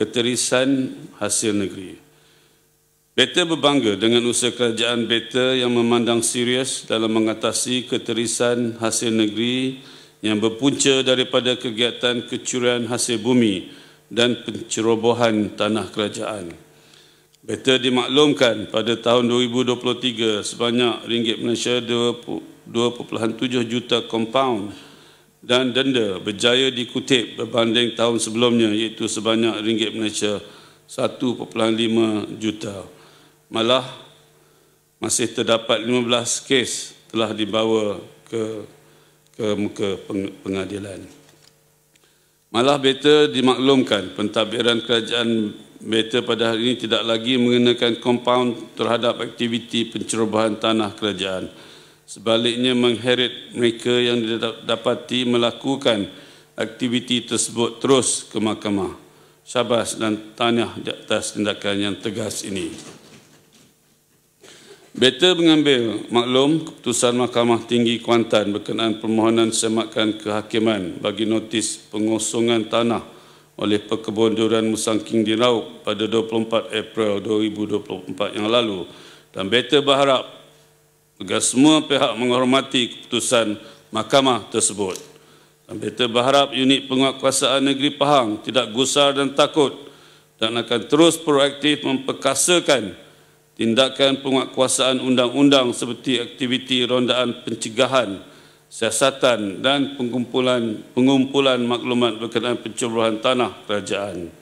keterisan hasil negeri. Beta berbangga dengan usaha kerajaan Beta yang memandang serius dalam mengatasi keterisan hasil negeri yang berpunca daripada kegiatan kecurian hasil bumi dan pencerobohan tanah kerajaan. Beta dimaklumkan pada tahun 2023 sebanyak ringgit Malaysia 2.7 juta compound dan denda berjaya dikutip berbanding tahun sebelumnya iaitu sebanyak ringgit Malaysia 1.5 juta. Malah masih terdapat 15 kes telah dibawa ke ke muka pengadilan. Malah beta dimaklumkan pentadbiran kerajaan beta pada hari ini tidak lagi mengenakan kompaun terhadap aktiviti pencerobohan tanah kerajaan sebaliknya mengheret mereka yang didapati melakukan aktiviti tersebut terus ke mahkamah. Syabas dan tahniah di atas tindakan yang tegas ini. Better mengambil maklum keputusan Mahkamah Tinggi Kuantan berkenaan permohonan semakan kehakiman bagi notis pengosongan tanah oleh pekebun Durian Musang King di Rauk pada 24 April 2024 yang lalu dan better berharap Tugas semua pihak menghormati keputusan mahkamah tersebut. Kita berharap unit penguatkuasaan negeri Pahang tidak gusar dan takut dan akan terus proaktif memperkasakan tindakan penguatkuasaan undang-undang seperti aktiviti rondaan pencegahan, siasatan dan pengumpulan pengumpulan maklumat berkenaan pencerobohan tanah kerajaan.